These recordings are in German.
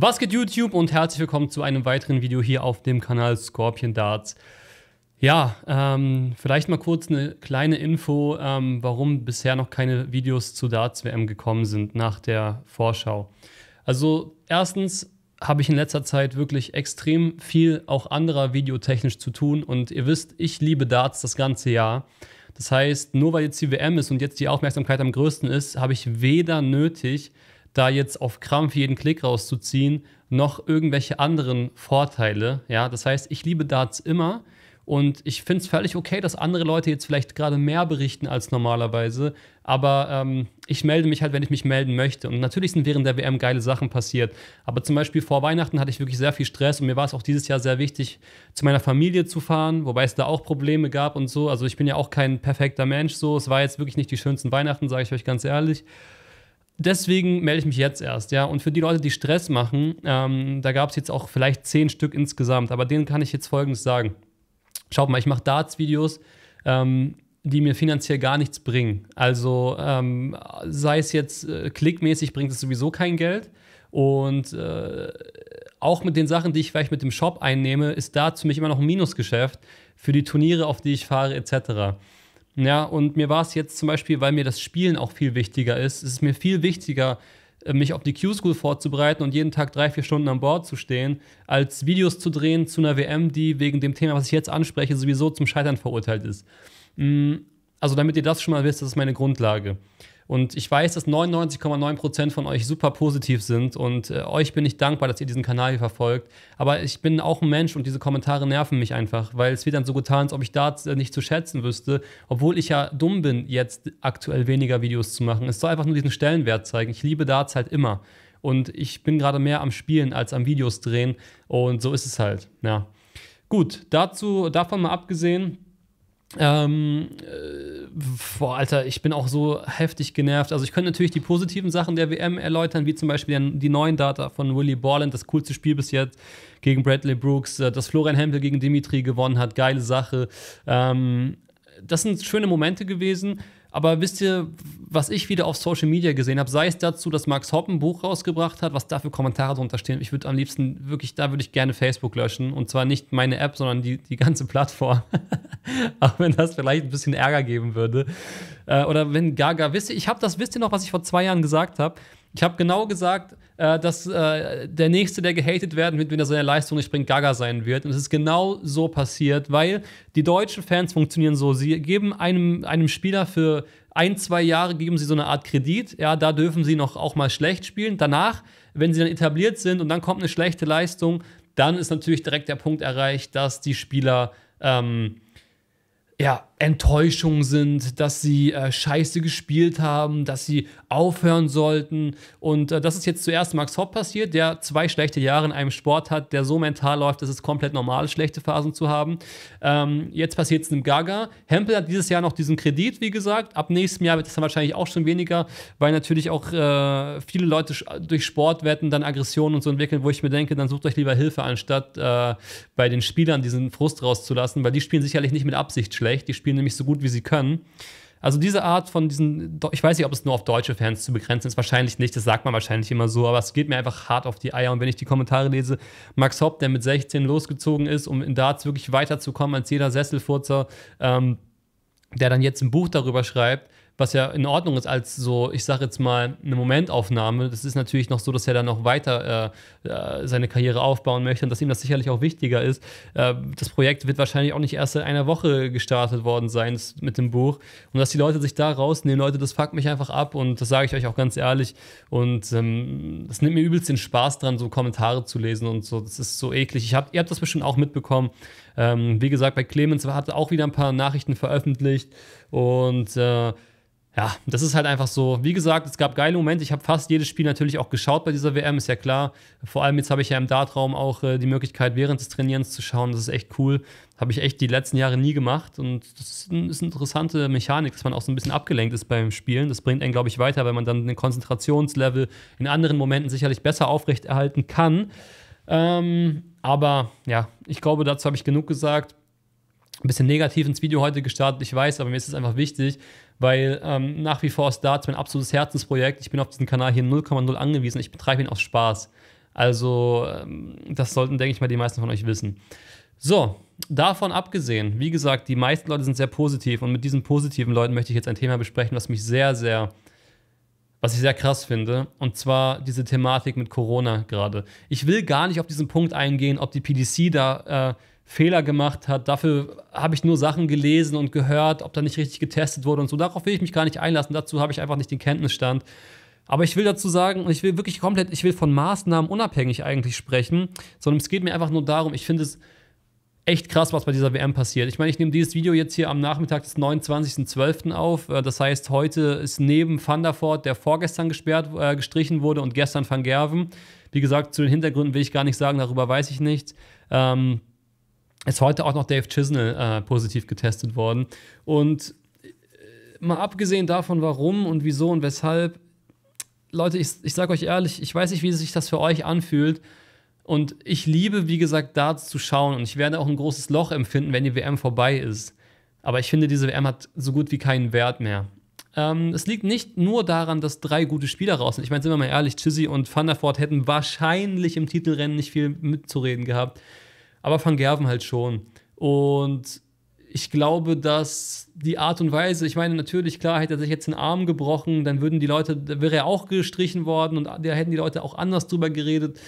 Was geht YouTube und herzlich willkommen zu einem weiteren Video hier auf dem Kanal Scorpion Darts. Ja, ähm, vielleicht mal kurz eine kleine Info, ähm, warum bisher noch keine Videos zu Darts WM gekommen sind nach der Vorschau. Also erstens habe ich in letzter Zeit wirklich extrem viel auch anderer videotechnisch zu tun und ihr wisst, ich liebe Darts das ganze Jahr. Das heißt, nur weil jetzt die WM ist und jetzt die Aufmerksamkeit am größten ist, habe ich weder nötig, da jetzt auf Krampf jeden Klick rauszuziehen, noch irgendwelche anderen Vorteile. Ja, das heißt, ich liebe Darts immer und ich finde es völlig okay, dass andere Leute jetzt vielleicht gerade mehr berichten als normalerweise. Aber ähm, ich melde mich halt, wenn ich mich melden möchte. Und natürlich sind während der WM geile Sachen passiert. Aber zum Beispiel vor Weihnachten hatte ich wirklich sehr viel Stress und mir war es auch dieses Jahr sehr wichtig, zu meiner Familie zu fahren, wobei es da auch Probleme gab und so. Also ich bin ja auch kein perfekter Mensch so. Es war jetzt wirklich nicht die schönsten Weihnachten, sage ich euch ganz ehrlich deswegen melde ich mich jetzt erst, ja. Und für die Leute, die Stress machen, ähm, da gab es jetzt auch vielleicht zehn Stück insgesamt, aber denen kann ich jetzt Folgendes sagen. Schaut mal, ich mache Darts-Videos, ähm, die mir finanziell gar nichts bringen. Also ähm, sei es jetzt äh, klickmäßig, bringt es sowieso kein Geld. Und äh, auch mit den Sachen, die ich vielleicht mit dem Shop einnehme, ist Darts für mich immer noch ein Minusgeschäft für die Turniere, auf die ich fahre, etc. Ja, und mir war es jetzt zum Beispiel, weil mir das Spielen auch viel wichtiger ist, es ist mir viel wichtiger, äh, mich auf die Q-School vorzubereiten und jeden Tag drei, vier Stunden an Bord zu stehen, als Videos zu drehen zu einer WM, die wegen dem Thema, was ich jetzt anspreche, sowieso zum Scheitern verurteilt ist. Mm, also damit ihr das schon mal wisst, das ist meine Grundlage. Und ich weiß, dass 99,9% von euch super positiv sind und äh, euch bin ich dankbar, dass ihr diesen Kanal hier verfolgt. Aber ich bin auch ein Mensch und diese Kommentare nerven mich einfach, weil es wird dann so getan, als ob ich da äh, nicht zu schätzen wüsste, obwohl ich ja dumm bin, jetzt aktuell weniger Videos zu machen. Es soll einfach nur diesen Stellenwert zeigen. Ich liebe Darts halt immer. Und ich bin gerade mehr am Spielen als am Videos drehen. Und so ist es halt. Ja. Gut, dazu, davon mal abgesehen, ähm, äh, boah, Alter, ich bin auch so heftig genervt. Also, ich könnte natürlich die positiven Sachen der WM erläutern, wie zum Beispiel die, neuen Data von Willie Borland, das coolste Spiel bis jetzt gegen Bradley Brooks, äh, dass Florian Hempel gegen Dimitri gewonnen hat, geile Sache. Ähm, das sind schöne Momente gewesen. Aber wisst ihr, was ich wieder auf Social Media gesehen habe, sei es dazu, dass Max Hoppen ein Buch rausgebracht hat, was da für Kommentare drunter stehen. Ich würde am liebsten wirklich, da würde ich gerne Facebook löschen. Und zwar nicht meine App, sondern die, die ganze Plattform. Auch wenn das vielleicht ein bisschen Ärger geben würde. Äh, oder wenn Gaga, wisst ihr, ich habe das, wisst ihr noch, was ich vor zwei Jahren gesagt habe? Ich habe genau gesagt, äh, dass äh, der Nächste, der gehatet werden wird, wenn er seine Leistung nicht bringt, Gaga sein wird. Und es ist genau so passiert, weil die deutschen Fans funktionieren so. Sie geben einem, einem Spieler für ein, zwei Jahre geben sie so eine Art Kredit. Ja, da dürfen sie noch auch mal schlecht spielen. Danach, wenn sie dann etabliert sind und dann kommt eine schlechte Leistung, dann ist natürlich direkt der Punkt erreicht, dass die Spieler ähm, ja Enttäuschung sind, dass sie äh, scheiße gespielt haben, dass sie aufhören sollten. Und äh, das ist jetzt zuerst Max Hopp passiert, der zwei schlechte Jahre in einem Sport hat, der so mental läuft, dass es komplett normal ist, schlechte Phasen zu haben. Ähm, jetzt passiert es einem Gaga. Hempel hat dieses Jahr noch diesen Kredit, wie gesagt. Ab nächstem Jahr wird es dann wahrscheinlich auch schon weniger, weil natürlich auch äh, viele Leute durch Sportwetten dann Aggressionen und so entwickeln, wo ich mir denke, dann sucht euch lieber Hilfe, anstatt äh, bei den Spielern diesen Frust rauszulassen, weil die spielen sicherlich nicht mit Absicht schlecht. Die spielen spielen nämlich so gut, wie sie können. Also diese Art von diesen, ich weiß nicht, ob es nur auf deutsche Fans zu begrenzen ist, wahrscheinlich nicht, das sagt man wahrscheinlich immer so, aber es geht mir einfach hart auf die Eier. Und wenn ich die Kommentare lese, Max Hopp, der mit 16 losgezogen ist, um in Darts wirklich weiterzukommen als jeder Sesselfurzer, ähm, der dann jetzt ein Buch darüber schreibt, was ja in Ordnung ist als so, ich sage jetzt mal, eine Momentaufnahme. Das ist natürlich noch so, dass er dann noch weiter äh, äh, seine Karriere aufbauen möchte und dass ihm das sicherlich auch wichtiger ist. Äh, das Projekt wird wahrscheinlich auch nicht erst in einer Woche gestartet worden sein mit dem Buch. Und dass die Leute sich da rausnehmen, Leute, das fuckt mich einfach ab und das sage ich euch auch ganz ehrlich. Und ähm, das nimmt mir übelst den Spaß dran, so Kommentare zu lesen und so. Das ist so eklig. Ich hab, ihr habt das bestimmt auch mitbekommen. Ähm, wie gesagt, bei Clemens hat er auch wieder ein paar Nachrichten veröffentlicht und äh, ja, das ist halt einfach so. Wie gesagt, es gab geile Momente. Ich habe fast jedes Spiel natürlich auch geschaut bei dieser WM, ist ja klar. Vor allem jetzt habe ich ja im Dartraum auch äh, die Möglichkeit, während des Trainierens zu schauen. Das ist echt cool. Habe ich echt die letzten Jahre nie gemacht. Und das ist, ein, ist eine interessante Mechanik, dass man auch so ein bisschen abgelenkt ist beim Spielen. Das bringt einen, glaube ich, weiter, weil man dann den Konzentrationslevel in anderen Momenten sicherlich besser aufrechterhalten kann. Ähm, aber ja, ich glaube, dazu habe ich genug gesagt ein bisschen negativ ins Video heute gestartet, ich weiß, aber mir ist es einfach wichtig, weil ähm, nach wie vor ist Darts mein absolutes Herzensprojekt. Ich bin auf diesen Kanal hier 0,0 angewiesen. Ich betreibe ihn aus Spaß. Also, ähm, das sollten, denke ich mal, die meisten von euch wissen. So, davon abgesehen, wie gesagt, die meisten Leute sind sehr positiv und mit diesen positiven Leuten möchte ich jetzt ein Thema besprechen, was mich sehr, sehr, was ich sehr krass finde, und zwar diese Thematik mit Corona gerade. Ich will gar nicht auf diesen Punkt eingehen, ob die PDC da äh, Fehler gemacht hat. Dafür habe ich nur Sachen gelesen und gehört, ob da nicht richtig getestet wurde und so. Darauf will ich mich gar nicht einlassen. Dazu habe ich einfach nicht den Kenntnisstand. Aber ich will dazu sagen, und ich will wirklich komplett, ich will von Maßnahmen unabhängig eigentlich sprechen, sondern es geht mir einfach nur darum, ich finde es echt krass, was bei dieser WM passiert. Ich meine, ich nehme dieses Video jetzt hier am Nachmittag des 29.12. auf. Äh, das heißt, heute ist neben Van der Voort, der vorgestern gesperrt, äh, gestrichen wurde, und gestern Van Gerven. Wie gesagt, zu den Hintergründen will ich gar nicht sagen, darüber weiß ich nichts. Ähm, ist heute auch noch Dave Chisnell äh, positiv getestet worden. Und äh, mal abgesehen davon, warum und wieso und weshalb, Leute, ich, ich sage euch ehrlich, ich weiß nicht, wie sich das für euch anfühlt. Und ich liebe, wie gesagt, Darts zu schauen. Und ich werde auch ein großes Loch empfinden, wenn die WM vorbei ist. Aber ich finde, diese WM hat so gut wie keinen Wert mehr. Ähm, es liegt nicht nur daran, dass drei gute Spieler raus sind. Ich meine, sind wir mal ehrlich, Chizzy und Van der Voort hätten wahrscheinlich im Titelrennen nicht viel mitzureden gehabt aber Van Gerven halt schon. Und ich glaube, dass die Art und Weise, ich meine, natürlich, klar, hätte er sich jetzt den Arm gebrochen, dann würden die Leute, da wäre er auch gestrichen worden und da hätten die Leute auch anders drüber geredet.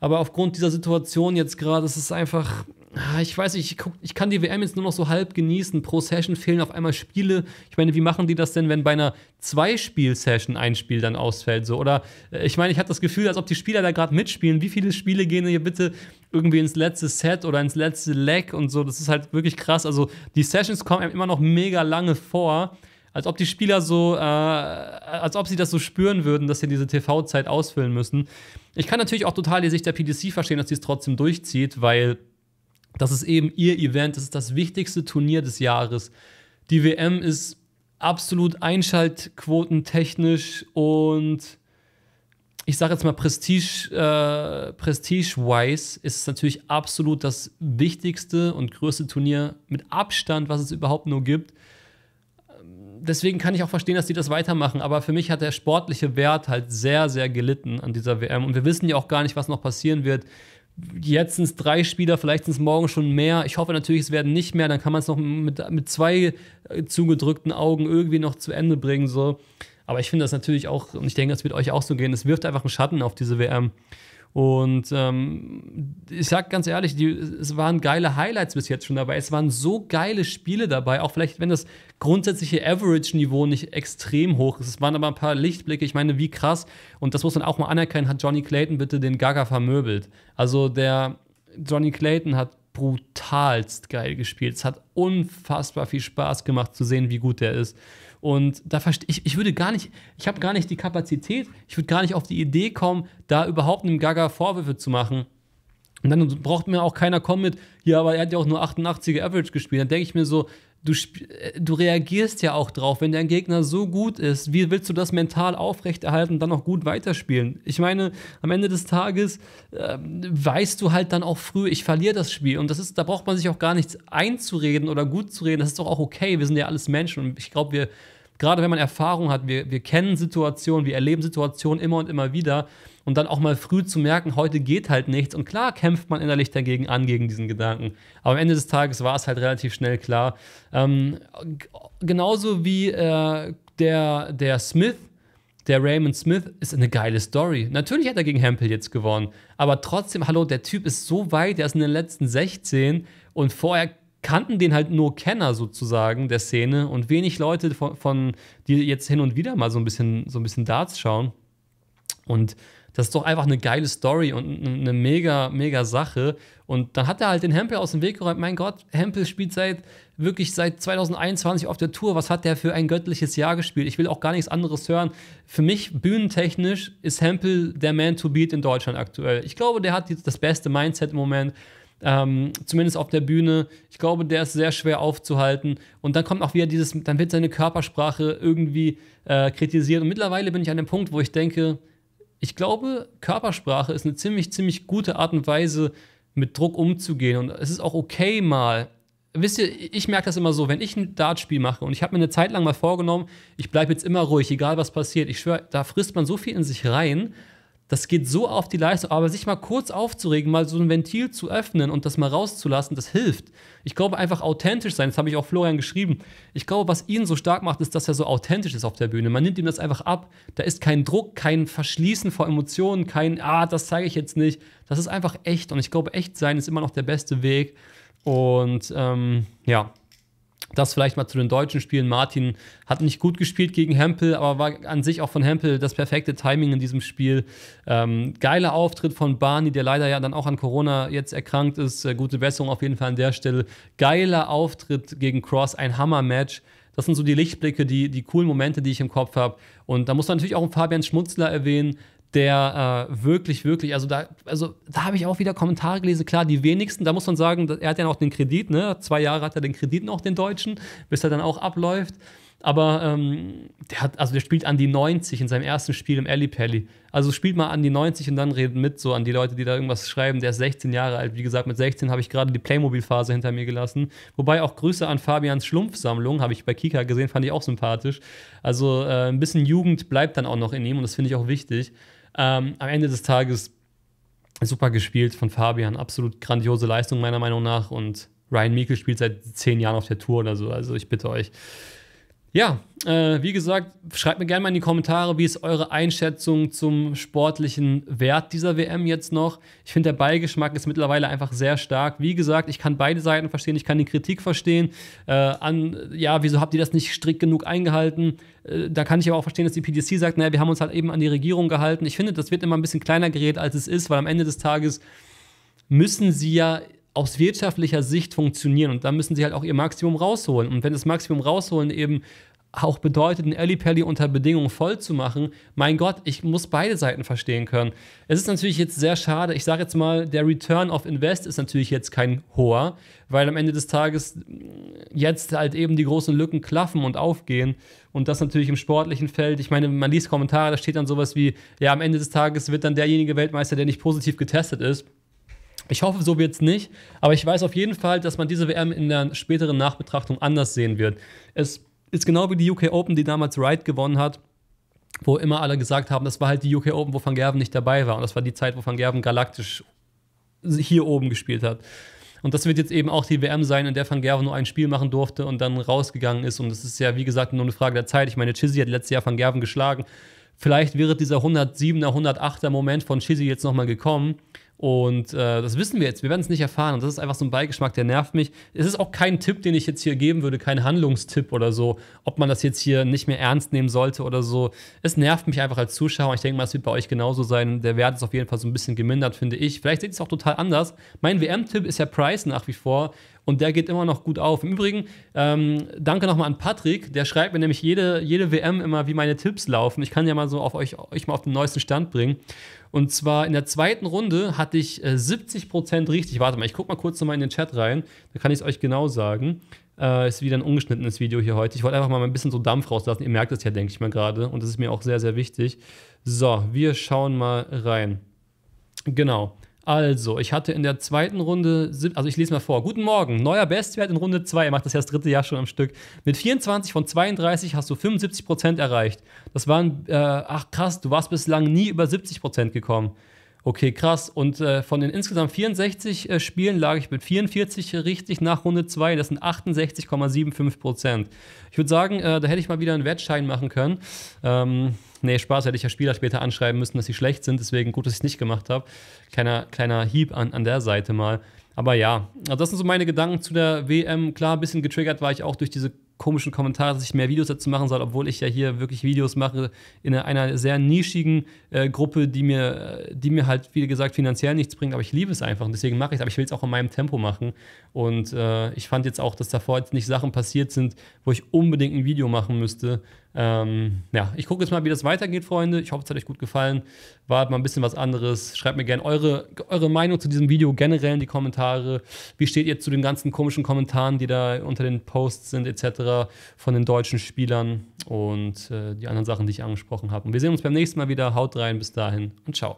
Aber aufgrund dieser Situation jetzt gerade, es ist einfach, ah, ich weiß nicht, ich, ich kann die WM jetzt nur noch so halb genießen. Pro Session fehlen auf einmal Spiele. Ich meine, wie machen die das denn, wenn bei einer Zwei-Spiel-Session ein Spiel dann ausfällt? So? Oder äh, ich meine, ich habe das Gefühl, als ob die Spieler da gerade mitspielen. Wie viele Spiele gehen hier bitte irgendwie ins letzte Set oder ins letzte Leg und so. Das ist halt wirklich krass. Also die Sessions kommen immer noch mega lange vor, als ob die Spieler so, äh, als ob sie das so spüren würden, dass sie diese TV-Zeit ausfüllen müssen. Ich kann natürlich auch total die Sicht der PDC verstehen, dass sie es trotzdem durchzieht, weil das ist eben ihr Event, das ist das wichtigste Turnier des Jahres. Die WM ist absolut einschaltquotentechnisch und ich sage jetzt mal, Prestige, äh, Prestige-wise ist es natürlich absolut das wichtigste und größte Turnier mit Abstand, was es überhaupt nur gibt. Deswegen kann ich auch verstehen, dass die das weitermachen. Aber für mich hat der sportliche Wert halt sehr, sehr gelitten an dieser WM. Und wir wissen ja auch gar nicht, was noch passieren wird. Jetzt sind es drei Spieler, vielleicht sind es morgen schon mehr. Ich hoffe natürlich, es werden nicht mehr. Dann kann man es noch mit, mit zwei äh, zugedrückten Augen irgendwie noch zu Ende bringen. So. Aber ich finde das natürlich auch, und ich denke, das wird euch auch so gehen, es wirft einfach einen Schatten auf diese WM. Und ähm, ich sag ganz ehrlich, die, es waren geile Highlights bis jetzt schon dabei. Es waren so geile Spiele dabei, auch vielleicht, wenn das grundsätzliche Average-Niveau nicht extrem hoch ist. Es waren aber ein paar Lichtblicke. Ich meine, wie krass, und das muss man auch mal anerkennen, hat Johnny Clayton bitte den Gaga vermöbelt. Also der Johnny Clayton hat brutalst geil gespielt. Es hat unfassbar viel Spaß gemacht zu sehen, wie gut der ist. Und da verstehe ich, ich würde gar nicht, ich habe gar nicht die Kapazität, ich würde gar nicht auf die Idee kommen, da überhaupt einem Gaga Vorwürfe zu machen. Und dann braucht mir auch keiner kommen mit, ja, aber er hat ja auch nur 88er Average gespielt. Dann denke ich mir so, du, äh, du reagierst ja auch drauf, wenn dein Gegner so gut ist. Wie willst du das mental aufrechterhalten und dann auch gut weiterspielen? Ich meine, am Ende des Tages äh, weißt du halt dann auch früh, ich verliere das Spiel. Und das ist, da braucht man sich auch gar nichts einzureden oder gut zu reden. Das ist doch auch okay. Wir sind ja alles Menschen und ich glaube, wir gerade wenn man Erfahrung hat, wir, wir kennen Situationen, wir erleben Situationen immer und immer wieder und dann auch mal früh zu merken, heute geht halt nichts. Und klar kämpft man innerlich dagegen an, gegen diesen Gedanken. Aber am Ende des Tages war es halt relativ schnell klar. Ähm, genauso wie äh, der, der Smith, der Raymond Smith ist eine geile Story. Natürlich hat er gegen Hempel jetzt gewonnen, aber trotzdem, hallo, der Typ ist so weit, der ist in den letzten 16 und vorher kannten den halt nur Kenner sozusagen der Szene und wenig Leute von, von die jetzt hin und wieder mal so ein bisschen so ein bisschen Darts schauen und das ist doch einfach eine geile Story und eine mega, mega Sache. Und dann hat er halt den Hempel aus dem Weg geräumt. Mein Gott, Hempel spielt seit wirklich seit 2021 auf der Tour. Was hat der für ein göttliches Jahr gespielt? Ich will auch gar nichts anderes hören. Für mich, bühnentechnisch, ist Hempel der Man to Beat in Deutschland aktuell. Ich glaube, der hat das beste Mindset im Moment ähm, zumindest auf der Bühne. Ich glaube, der ist sehr schwer aufzuhalten. Und dann kommt auch wieder dieses, dann wird seine Körpersprache irgendwie äh, kritisiert. Und mittlerweile bin ich an dem Punkt, wo ich denke, ich glaube, Körpersprache ist eine ziemlich, ziemlich gute Art und Weise, mit Druck umzugehen. Und es ist auch okay, mal wisst ihr, ich merke das immer so, wenn ich ein Dartspiel mache und ich habe mir eine Zeit lang mal vorgenommen, ich bleibe jetzt immer ruhig, egal was passiert. Ich schwöre, da frisst man so viel in sich rein das geht so auf die Leistung. Aber sich mal kurz aufzuregen, mal so ein Ventil zu öffnen und das mal rauszulassen, das hilft. Ich glaube, einfach authentisch sein, das habe ich auch Florian geschrieben. Ich glaube, was ihn so stark macht, ist, dass er so authentisch ist auf der Bühne. Man nimmt ihm das einfach ab. Da ist kein Druck, kein Verschließen vor Emotionen, kein, ah, das zeige ich jetzt nicht. Das ist einfach echt. Und ich glaube, echt sein ist immer noch der beste Weg. Und ähm, ja, das vielleicht mal zu den deutschen Spielen. Martin hat nicht gut gespielt gegen Hempel, aber war an sich auch von Hempel das perfekte Timing in diesem Spiel. Ähm, geiler Auftritt von Barney, der leider ja dann auch an Corona jetzt erkrankt ist. Äh, gute Besserung auf jeden Fall an der Stelle. Geiler Auftritt gegen Cross, ein Hammer-Match. Das sind so die Lichtblicke, die, die coolen Momente, die ich im Kopf habe. Und da muss man natürlich auch einen Fabian Schmutzler erwähnen, der äh, wirklich, wirklich, also da, also da habe ich auch wieder Kommentare gelesen. Klar, die wenigsten, da muss man sagen, er hat ja noch den Kredit, ne? Zwei Jahre hat er den Kredit noch, den Deutschen, bis er dann auch abläuft. Aber ähm, der hat, also der spielt an die 90 in seinem ersten Spiel im Alley Pally. Also spielt mal an die 90 und dann redet mit so an die Leute, die da irgendwas schreiben. Der ist 16 Jahre alt. Wie gesagt, mit 16 habe ich gerade die Playmobil-Phase hinter mir gelassen. Wobei auch Grüße an Fabians Schlumpfsammlung, habe ich bei Kika gesehen, fand ich auch sympathisch. Also äh, ein bisschen Jugend bleibt dann auch noch in ihm und das finde ich auch wichtig. Ähm, am Ende des Tages super gespielt von Fabian. Absolut grandiose Leistung meiner Meinung nach. Und Ryan Meikle spielt seit zehn Jahren auf der Tour oder so. Also ich bitte euch, ja, äh, wie gesagt, schreibt mir gerne mal in die Kommentare, wie ist eure Einschätzung zum sportlichen Wert dieser WM jetzt noch. Ich finde, der Beigeschmack ist mittlerweile einfach sehr stark. Wie gesagt, ich kann beide Seiten verstehen, ich kann die Kritik verstehen. Äh, an, ja, wieso habt ihr das nicht strikt genug eingehalten? Äh, da kann ich aber auch verstehen, dass die PDC sagt, naja, wir haben uns halt eben an die Regierung gehalten. Ich finde, das wird immer ein bisschen kleiner geredet, als es ist, weil am Ende des Tages müssen sie ja aus wirtschaftlicher Sicht funktionieren. Und da müssen sie halt auch ihr Maximum rausholen. Und wenn das Maximum rausholen eben auch bedeutet, einen Ellipelli unter Bedingungen voll zu machen, mein Gott, ich muss beide Seiten verstehen können. Es ist natürlich jetzt sehr schade. Ich sage jetzt mal, der Return of Invest ist natürlich jetzt kein hoher, weil am Ende des Tages jetzt halt eben die großen Lücken klaffen und aufgehen. Und das natürlich im sportlichen Feld. Ich meine, man liest Kommentare, da steht dann sowas wie, ja, am Ende des Tages wird dann derjenige Weltmeister, der nicht positiv getestet ist. Ich hoffe, so wird es nicht, aber ich weiß auf jeden Fall, dass man diese WM in der späteren Nachbetrachtung anders sehen wird. Es ist genau wie die UK Open, die damals Wright gewonnen hat, wo immer alle gesagt haben, das war halt die UK Open, wo Van Gerven nicht dabei war. Und das war die Zeit, wo Van Gerven galaktisch hier oben gespielt hat. Und das wird jetzt eben auch die WM sein, in der Van Gerven nur ein Spiel machen durfte und dann rausgegangen ist. Und das ist ja, wie gesagt, nur eine Frage der Zeit. Ich meine, Chizzy hat letztes Jahr Van Gerven geschlagen. Vielleicht wäre dieser 107er, 108er Moment von Chizzy jetzt nochmal gekommen. Und äh, das wissen wir jetzt, wir werden es nicht erfahren. Und das ist einfach so ein Beigeschmack, der nervt mich. Es ist auch kein Tipp, den ich jetzt hier geben würde, kein Handlungstipp oder so, ob man das jetzt hier nicht mehr ernst nehmen sollte oder so. Es nervt mich einfach als Zuschauer. Ich denke mal, es wird bei euch genauso sein. Der Wert ist auf jeden Fall so ein bisschen gemindert, finde ich. Vielleicht seht ihr es auch total anders. Mein WM-Tipp ist ja Price nach wie vor und der geht immer noch gut auf. Im Übrigen, ähm, danke nochmal an Patrick, der schreibt mir nämlich jede, jede WM immer, wie meine Tipps laufen. Ich kann ja mal so auf euch, euch mal auf den neuesten Stand bringen. Und zwar in der zweiten Runde hatte ich äh, 70% richtig. Warte mal, ich gucke mal kurz nochmal in den Chat rein, da kann ich es euch genau sagen. Äh, ist wieder ein ungeschnittenes Video hier heute. Ich wollte einfach mal ein bisschen so Dampf rauslassen. Ihr merkt es ja, denke ich mal gerade. Und das ist mir auch sehr, sehr wichtig. So, wir schauen mal rein. Genau. Also, ich hatte in der zweiten Runde, also ich lese mal vor. Guten Morgen, neuer Bestwert in Runde 2. Er macht das ja das dritte Jahr schon am Stück. Mit 24 von 32 hast du 75 erreicht. Das waren, äh, ach krass, du warst bislang nie über 70 gekommen. Okay, krass. Und äh, von den insgesamt 64 äh, Spielen lag ich mit 44 richtig nach Runde 2. Das sind 68,75 Prozent. Ich würde sagen, äh, da hätte ich mal wieder einen Wertschein machen können. Ähm, nee, Spaß, hätte ich ja Spieler später anschreiben müssen, dass sie schlecht sind. Deswegen gut, dass ich es nicht gemacht habe. Kleiner, kleiner Hieb an, an der Seite mal. Aber ja, also das sind so meine Gedanken zu der WM. Klar, ein bisschen getriggert war ich auch durch diese komischen Kommentar, dass ich mehr Videos dazu machen soll, obwohl ich ja hier wirklich Videos mache in einer sehr nischigen äh, Gruppe, die mir, äh, die mir halt, wie gesagt, finanziell nichts bringt, aber ich liebe es einfach und deswegen mache ich es, aber ich will es auch in meinem Tempo machen und äh, ich fand jetzt auch, dass davor jetzt nicht Sachen passiert sind, wo ich unbedingt ein Video machen müsste, ähm, ja, ich gucke jetzt mal, wie das weitergeht, Freunde. Ich hoffe, es hat euch gut gefallen. War mal ein bisschen was anderes. Schreibt mir gerne eure, eure Meinung zu diesem Video generell in die Kommentare. Wie steht ihr zu den ganzen komischen Kommentaren, die da unter den Posts sind, etc. von den deutschen Spielern und äh, die anderen Sachen, die ich angesprochen habe. Und wir sehen uns beim nächsten Mal wieder. Haut rein, bis dahin und ciao.